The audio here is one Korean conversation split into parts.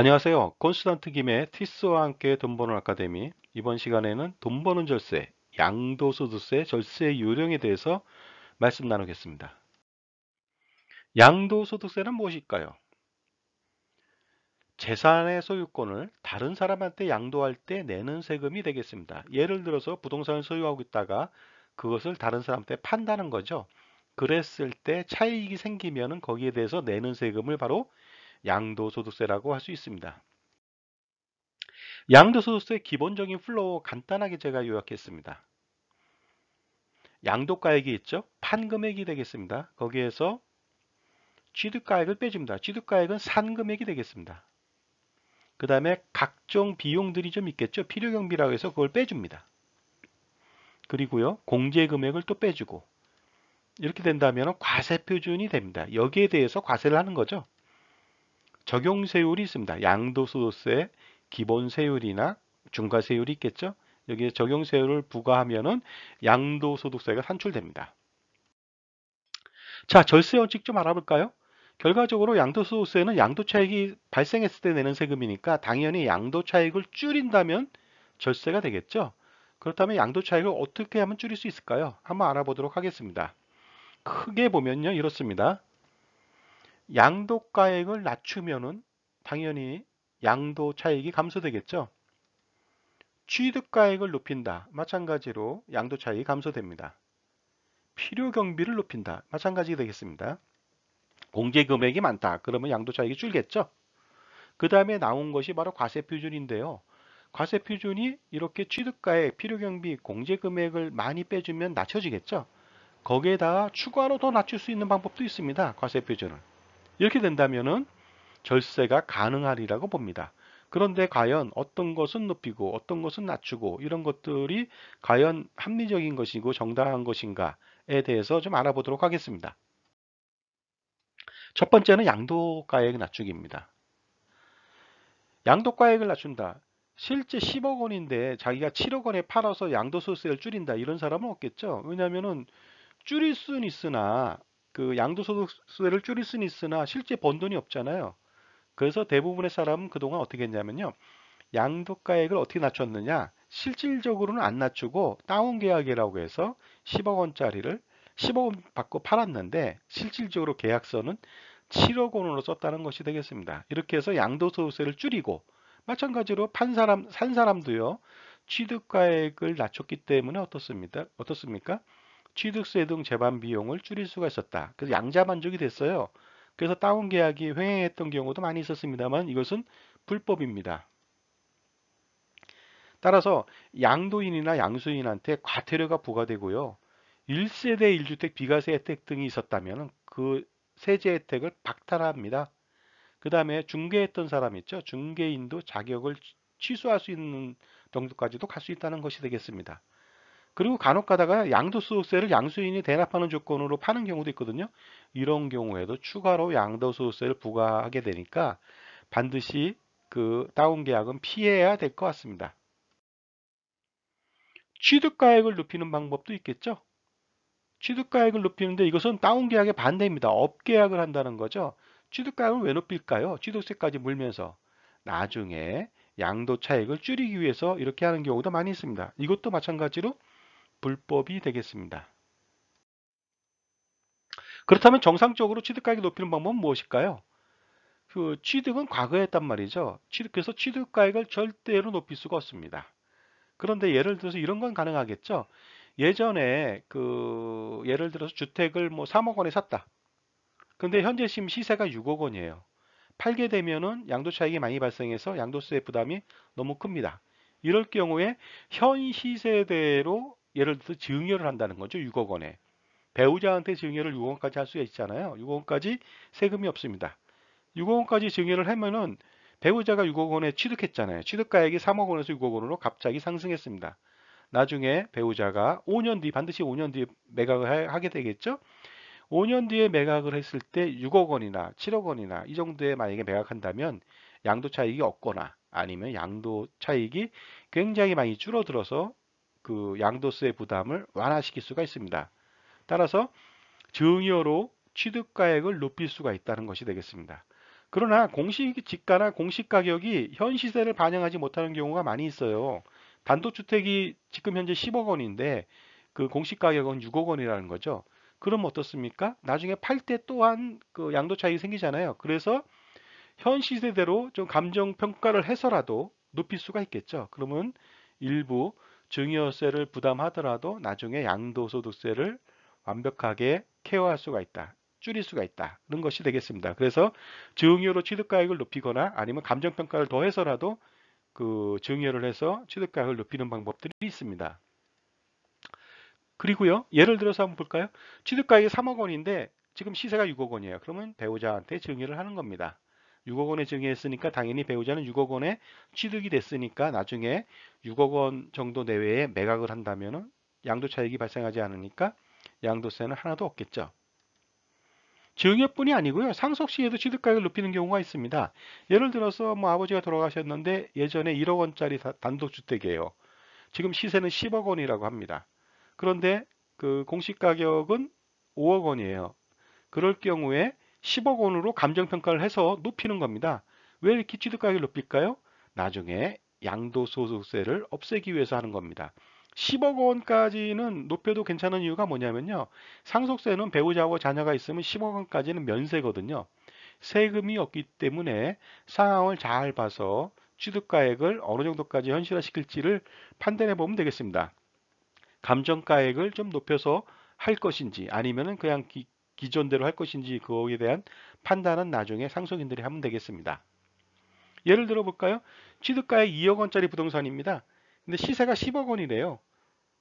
안녕하세요. 콘스탄트 김의 티스와 함께 돈 버는 아카데미 이번 시간에는 돈 버는 절세, 양도소득세, 절세 요령에 대해서 말씀 나누겠습니다. 양도소득세는 무엇일까요? 재산의 소유권을 다른 사람한테 양도할 때 내는 세금이 되겠습니다. 예를 들어서 부동산을 소유하고 있다가 그것을 다른 사람한테 판다는 거죠. 그랬을 때차익이 생기면 거기에 대해서 내는 세금을 바로 양도소득세라고 할 수 있습니다. 양도소득세 기본적인 플로우 간단하게 제가 요약했습니다. 양도가액이 있죠. 판금액이 되겠습니다. 거기에서 취득가액을 빼줍니다. 취득가액은 산금액이 되겠습니다. 그 다음에 각종 비용들이 좀 있겠죠. 필요경비라고 해서 그걸 빼줍니다. 그리고요. 공제금액을 또 빼주고 이렇게 된다면 과세표준이 됩니다. 여기에 대해서 과세를 하는 거죠. 적용 세율이 있습니다. 양도소득세 기본 세율이나 중과 세율이 있겠죠. 여기에 적용 세율을 부과하면은 양도소득세가 산출됩니다. 자, 절세 원칙 좀 알아볼까요? 결과적으로 양도소득세는 양도차익이 발생했을 때 내는 세금이니까 당연히 양도차익을 줄인다면 절세가 되겠죠. 그렇다면 양도차익을 어떻게 하면 줄일 수 있을까요? 한번 알아보도록 하겠습니다. 크게 보면요 이렇습니다. 양도가액을 낮추면은 당연히 양도 차익이 감소되겠죠. 취득가액을 높인다. 마찬가지로 양도 차익이 감소됩니다. 필요 경비를 높인다. 마찬가지 되겠습니다. 공제 금액이 많다. 그러면 양도 차익이 줄겠죠. 그 다음에 나온 것이 바로 과세 표준인데요. 과세 표준이 이렇게 취득가액, 필요 경비, 공제 금액을 많이 빼주면 낮춰지겠죠. 거기에다가 추가로 더 낮출 수 있는 방법도 있습니다. 과세 표준을. 이렇게 된다면은 절세가 가능하리라고 봅니다. 그런데 과연 어떤 것은 높이고 어떤 것은 낮추고 이런 것들이 과연 합리적인 것이고 정당한 것인가에 대해서 좀 알아보도록 하겠습니다. 첫 번째는 양도가액 낮추기입니다. 양도가액을 낮춘다. 실제 10억 원인데 자기가 7억 원에 팔아서 양도소세를 줄인다 이런 사람은 없겠죠. 왜냐하면 줄일 수는 있으나 그 양도소득세를 줄일 수는 있으나 실제 번 돈이 없잖아요. 그래서 대부분의 사람은 그동안 어떻게 했냐면요. 양도가액을 어떻게 낮췄느냐. 실질적으로는 안 낮추고 다운 계약이라고 해서 10억 원짜리를 10억 원 받고 팔았는데 실질적으로 계약서는 7억 원으로 썼다는 것이 되겠습니다. 이렇게 해서 양도소득세를 줄이고 마찬가지로 판 사람 산 사람도요. 취득가액을 낮췄기 때문에 어떻습니다 어떻습니까? 취득세 등 재반 비용을 줄일 수가 있었다. 그래서 양자 만족이 됐어요. 그래서 다운 계약이 횡행했던 경우도 많이 있었습니다만 이것은 불법입니다. 따라서 양도인이나 양수인한테 과태료가 부과되고요. 1세대 1주택 비과세 혜택 등이 있었다면 그 세제 혜택을 박탈합니다. 그 다음에 중개했던 사람 있죠. 중개인도 자격을 취소할 수 있는 정도까지도 갈 수 있다는 것이 되겠습니다. 그리고 간혹 가다가 양도소득세를 양수인이 대납하는 조건으로 파는 경우도 있거든요. 이런 경우에도 추가로 양도소득세를 부과하게 되니까 반드시 그 다운 계약은 피해야 될 것 같습니다. 취득가액을 높이는 방법도 있겠죠. 취득가액을 높이는데 이것은 다운 계약의 반대입니다. 업계약을 한다는 거죠. 취득가액을 왜 높일까요? 취득세까지 물면서 나중에 양도 차익을 줄이기 위해서 이렇게 하는 경우도 많이 있습니다. 이것도 마찬가지로 불법이 되겠습니다. 그렇다면 정상적으로 취득가액을 높이는 방법은 무엇일까요? 그 취득은 과거에 했단 말이죠. 취득, 그래서 취득가액을 절대로 높일 수가 없습니다. 그런데 예를 들어서 이런 건 가능하겠죠. 예전에 그 예를 들어서 주택을 뭐 3억 원에 샀다. 근데 현재 지금 시세가 6억 원이에요. 팔게 되면은 양도 차익이 많이 발생해서 양도세 부담이 너무 큽니다. 이럴 경우에 현 시세대로 예를 들어서 증여를 한다는 거죠. 6억 원에. 배우자한테 증여를 6억 원까지 할 수가 있잖아요. 6억 원까지 세금이 없습니다. 6억 원까지 증여를 하면은 배우자가 6억 원에 취득했잖아요. 취득가액이 3억 원에서 6억 원으로 갑자기 상승했습니다. 나중에 배우자가 5년 뒤 반드시 5년 뒤에 매각을 하게 되겠죠. 5년 뒤에 매각을 했을 때 6억 원이나 7억 원이나 이 정도에 만약에 매각한다면 양도 차익이 없거나 아니면 양도 차익이 굉장히 많이 줄어들어서 그 양도세 부담을 완화시킬 수가 있습니다. 따라서 증여로 취득가액을 높일 수가 있다는 것이 되겠습니다. 그러나 공시지가나 공시가격이 현 시세를 반영하지 못하는 경우가 많이 있어요. 단독주택이 지금 현재 10억 원인데 그 공시가격은 6억 원이라는 거죠. 그럼 어떻습니까? 나중에 팔 때 또한 그 양도 차익이 생기잖아요. 그래서 현 시세대로 좀 감정 평가를 해서라도 높일 수가 있겠죠. 그러면 일부 증여세를 부담하더라도 나중에 양도소득세를 완벽하게 케어할 수가 있다. 줄일 수가 있다는 것이 되겠습니다. 그래서 증여로 취득가액을 높이거나 아니면 감정평가를 더해서라도 그 증여를 해서 취득가액을 높이는 방법들이 있습니다. 그리고요. 예를 들어서 한번 볼까요? 취득가액이 3억 원인데 지금 시세가 6억 원이에요. 그러면 배우자한테 증여를 하는 겁니다. 6억 원에 증여했으니까 당연히 배우자는 6억 원에 취득이 됐으니까 나중에 6억 원 정도 내외에 매각을 한다면 양도 차익이 발생하지 않으니까 양도세는 하나도 없겠죠. 증여뿐이 아니고요. 상속 시에도 취득가액을 높이는 경우가 있습니다. 예를 들어서 뭐 아버지가 돌아가셨는데 예전에 1억 원짜리 단독주택이에요. 지금 시세는 10억 원이라고 합니다. 그런데 그 공시가격은 5억 원이에요. 그럴 경우에 10억 원으로 감정평가를 해서 높이는 겁니다. 왜 이렇게 취득가격을 높일까요? 나중에 양도소득세를 없애기 위해서 하는 겁니다. 10억 원까지는 높여도 괜찮은 이유가 뭐냐면요. 상속세는 배우자하고 자녀가 있으면 10억 원까지는 면세거든요. 세금이 없기 때문에 상황을 잘 봐서 취득가액을 어느 정도까지 현실화시킬지를 판단해 보면 되겠습니다. 감정가액을 좀 높여서 할 것인지 아니면 그냥 기, 기존대로 할 것인지 그거에 대한 판단은 나중에 상속인들이 하면 되겠습니다. 예를 들어 볼까요? 취득가액 2억 원짜리 부동산입니다. 근데 시세가 10억 원이래요.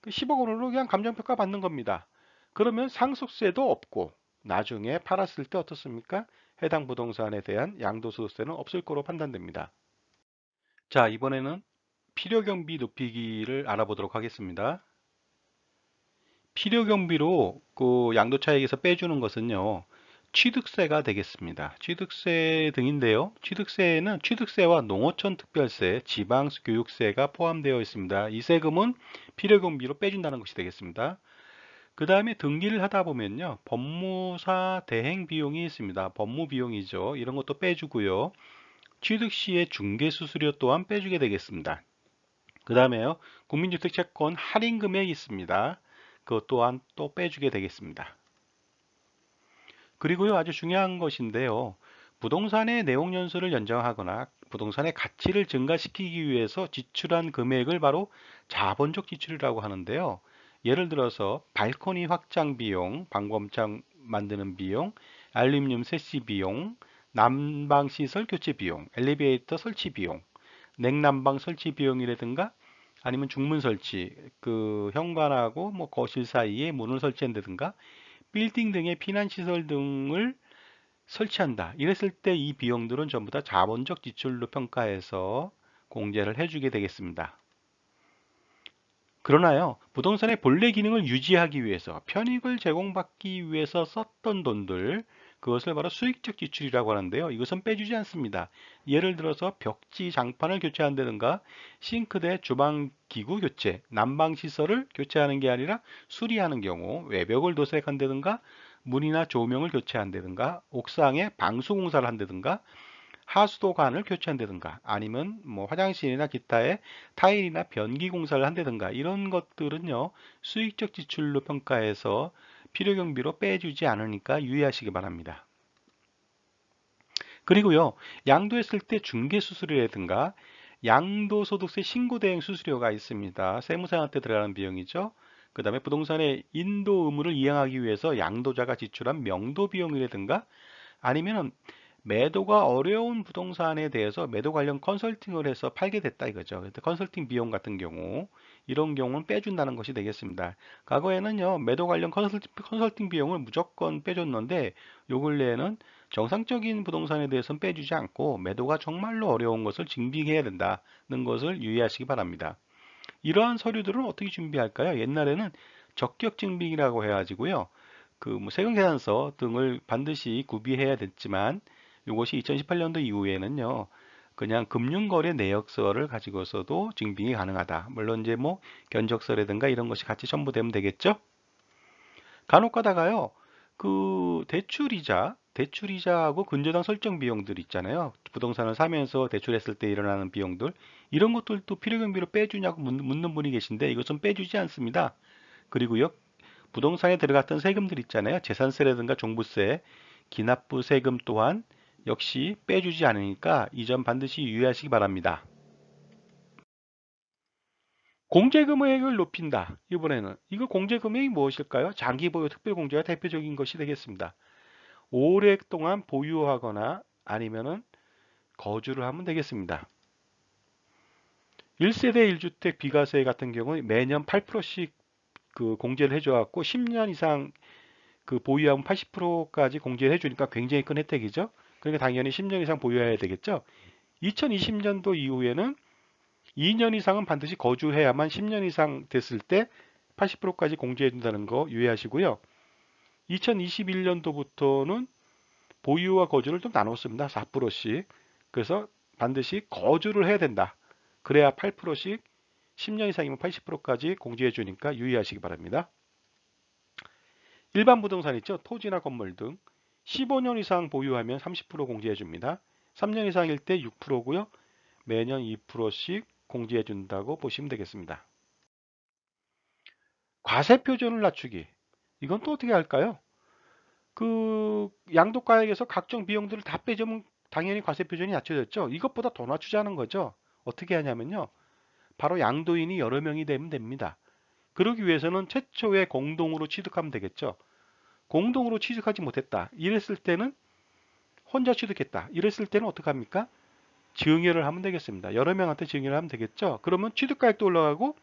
그 10억 원으로 그냥 감정평가 받는 겁니다. 그러면 상속세도 없고 나중에 팔았을 때 어떻습니까? 해당 부동산에 대한 양도소득세는 없을 거로 판단됩니다. 자, 이번에는 필요경비 높이기를 알아보도록 하겠습니다. 필요 경비로 그 양도 차익에서 빼주는 것은요. 취득세가 되겠습니다. 취득세 등인데요. 취득세는 에 취득세와 농어촌 특별세, 지방 교육세가 포함되어 있습니다. 이 세금은 필요 경비로 빼준다는 것이 되겠습니다. 그 다음에 등기를 하다 보면요. 법무사 대행 비용이 있습니다. 법무 비용이죠. 이런 것도 빼주고요. 취득 시에 중개 수수료 또한 빼주게 되겠습니다. 그 다음에요. 국민주택 채권 할인 금액이 있습니다. 그것 또한 또 빼주게 되겠습니다. 그리고요 아주 중요한 것인데요. 부동산의 내용 연수를 연장하거나 부동산의 가치를 증가시키기 위해서 지출한 금액을 바로 자본적 지출이라고 하는데요. 예를 들어서 발코니 확장 비용, 방범창 만드는 비용, 알루미늄 세시 비용, 난방 시설 교체 비용, 엘리베이터 설치 비용, 냉난방 설치 비용이라든가 아니면 중문 설치, 그 현관하고 뭐 거실 사이에 문을 설치한다든가 빌딩 등의 피난 시설 등을 설치한다. 이랬을 때 이 비용들은 전부 다 자본적 지출로 평가해서 공제를 해주게 되겠습니다. 그러나요, 부동산의 본래 기능을 유지하기 위해서, 편익을 제공받기 위해서 썼던 돈들, 그것을 바로 수익적 지출이라고 하는데요. 이것은 빼주지 않습니다. 예를 들어서 벽지 장판을 교체한다든가 싱크대 주방기구 교체, 난방시설을 교체하는 게 아니라 수리하는 경우 외벽을 도색한다든가 문이나 조명을 교체한다든가 옥상에 방수공사를 한다든가 하수도관을 교체한다든가 아니면 뭐 화장실이나 기타에 타일이나 변기 공사를 한다든가 이런 것들은요 수익적 지출로 평가해서 필요 경비로 빼주지 않으니까 유의하시기 바랍니다. 그리고요. 양도했을 때 중개수수료라든가 양도소득세 신고대행 수수료가 있습니다. 세무사한테 들어가는 비용이죠. 그 다음에 부동산의 인도 의무를 이행하기 위해서 양도자가 지출한 명도 비용이라든가 아니면 매도가 어려운 부동산에 대해서 매도 관련 컨설팅을 해서 팔게 됐다 이거죠. 컨설팅 비용 같은 경우 이런 경우는 빼준다는 것이 되겠습니다. 과거에는요 매도 관련 컨설팅, 컨설팅 비용을 무조건 빼줬는데 요 근래에는 정상적인 부동산에 대해서는 빼주지 않고 매도가 정말로 어려운 것을 증빙해야 된다는 것을 유의하시기 바랍니다. 이러한 서류들은 어떻게 준비할까요? 옛날에는 적격 증빙이라고 해가지고요. 그뭐 세금 계산서 등을 반드시 구비해야 됐지만 이것이 2018년도 이후에는요. 그냥 금융거래 내역서를 가지고서도 증빙이 가능하다. 물론 이제 뭐 견적서라든가 이런 것이 같이 첨부되면 되겠죠. 간혹 가다가요. 그 대출이자, 대출이자하고 근저당 설정 비용들 있잖아요. 부동산을 사면서 대출했을 때 일어나는 비용들 이런 것들도 필요경비로 빼주냐고 묻는 분이 계신데 이것은 빼주지 않습니다. 그리고요. 부동산에 들어갔던 세금들 있잖아요. 재산세라든가 종부세, 기납부 세금 또한 역시 빼주지 않으니까 이 점 반드시 유의하시기 바랍니다. 공제금액을 높인다. 이번에는 이거 공제금액이 무엇일까요? 장기 보유 특별공제가 대표적인 것이 되겠습니다. 오랫동안 보유하거나 아니면은 거주를 하면 되겠습니다. 1세대 1주택 비과세 같은 경우는 매년 8%씩 그 공제를 해줘갖고 10년 이상 그 보유하면 80%까지 공제를 해주니까 굉장히 큰 혜택이죠. 그러니까 당연히 10년 이상 보유해야 되겠죠. 2020년도 이후에는 2년 이상은 반드시 거주해야만 10년 이상 됐을 때 80%까지 공제해 준다는 거 유의하시고요. 2021년도부터는 보유와 거주를 좀 나눴습니다. 4%씩. 그래서 반드시 거주를 해야 된다. 그래야 8%씩 10년 이상이면 80%까지 공제해 주니까 유의하시기 바랍니다. 일반 부동산 있죠. 토지나 건물 등 15년 이상 보유하면 30% 공제해 줍니다. 3년 이상일 때 6%고요. 매년 2%씩 공제해 준다고 보시면 되겠습니다. 과세 표준을 낮추기. 이건 또 어떻게 할까요? 그 양도가액에서 각종 비용들을 다 빼주면 당연히 과세 표준이 낮춰졌죠. 이것보다 더 낮추자는 거죠. 어떻게 하냐면요. 바로 양도인이 여러 명이 되면 됩니다. 그러기 위해서는 최초의 공동으로 취득하면 되겠죠. 공동으로 취득하지 못했다. 이랬을 때는 혼자 취득했다. 이랬을 때는 어떡 합니까? 증여를 하면 되겠습니다. 여러 명한테 증여를 하면 되겠죠. 그러면 취득가액도 올라가고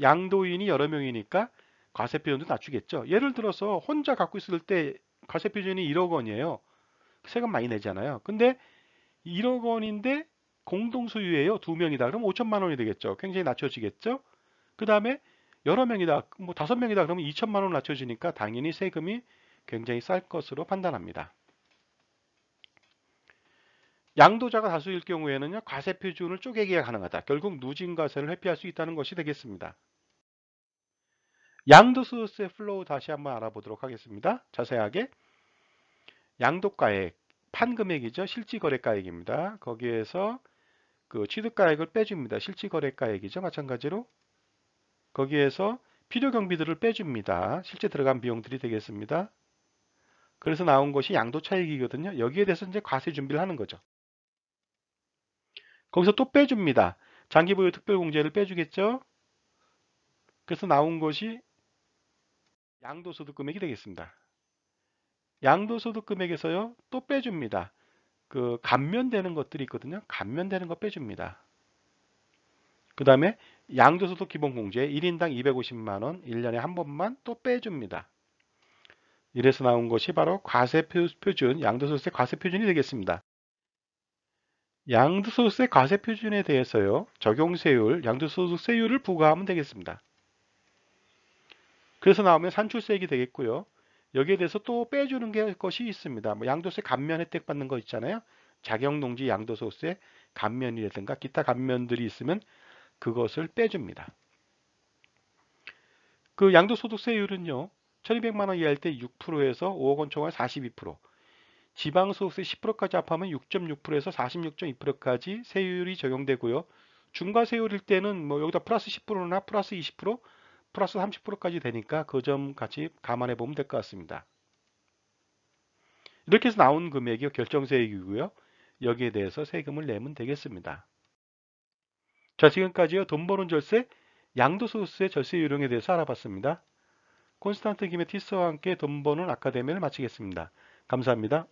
양도인이 여러 명이니까 과세표준도 낮추겠죠. 예를 들어서 혼자 갖고 있을 때 과세표준이 1억 원이에요. 세금 많이 내잖아요. 근데 1억 원인데 공동 소유예요. 두 명이다. 그럼 5천만 원이 되겠죠. 굉장히 낮춰지겠죠. 그 다음에 여러 명이다, 뭐 다섯 명이다 그러면 2천만 원 낮춰지니까 당연히 세금이 굉장히 쌀 것으로 판단합니다. 양도자가 다수일 경우에는 과세 표준을 쪼개기가 가능하다. 결국 누진과세를 회피할 수 있다는 것이 되겠습니다. 양도소득세 플로우 다시 한번 알아보도록 하겠습니다. 자세하게 양도가액 판금액이죠. 실지거래가액입니다. 거기에서 그 취득가액을 빼줍니다. 실지거래가액이죠. 마찬가지로 거기에서 필요 경비들을 빼줍니다. 실제 들어간 비용들이 되겠습니다. 그래서 나온 것이 양도 차익이거든요. 여기에 대해서 이제 과세 준비를 하는 거죠. 거기서 또 빼줍니다. 장기 보유 특별 공제를 빼주겠죠. 그래서 나온 것이 양도소득 금액이 되겠습니다. 양도소득 금액에서요. 또 빼줍니다. 그 감면되는 것들이 있거든요. 감면되는 거 빼줍니다. 그 다음에 양도소득 기본공제 1인당 250만원 1년에 한 번만 또 빼줍니다. 이래서 나온 것이 바로 과세표준, 양도소득세 과세표준이 되겠습니다. 양도소득세 과세표준에 대해서요. 적용세율, 양도소득세율을 부과하면 되겠습니다. 그래서 나오면 산출세액이 되겠고요. 여기에 대해서 또 빼주는 것이 있습니다. 뭐 양도세 감면 혜택 받는 거 있잖아요. 자격농지 양도소득세 감면이라든가 기타 감면들이 있으면 그것을 빼줍니다. 그 양도소득세율은요. 1200만 원이할때 6%에서 5억 원 초과 42%, 지방소득세 10%까지 합하면 6.6%에서 46.2%까지 세율이 적용되고요. 중과세율일 때는 뭐 여기다 플러스 10%나 플러스 20%, 플러스 30%까지 되니까 그 점 같이 감안해 보면 될 것 같습니다. 이렇게 해서 나온 금액이 결정세액이고요. 여기에 대해서 세금을 내면 되겠습니다. 자, 지금까지요. 돈 버는 절세, 양도소득세 절세 유형에 대해서 알아봤습니다. 콘스탄트 김의 티스와 함께 돈 버는 아카데미를 마치겠습니다. 감사합니다.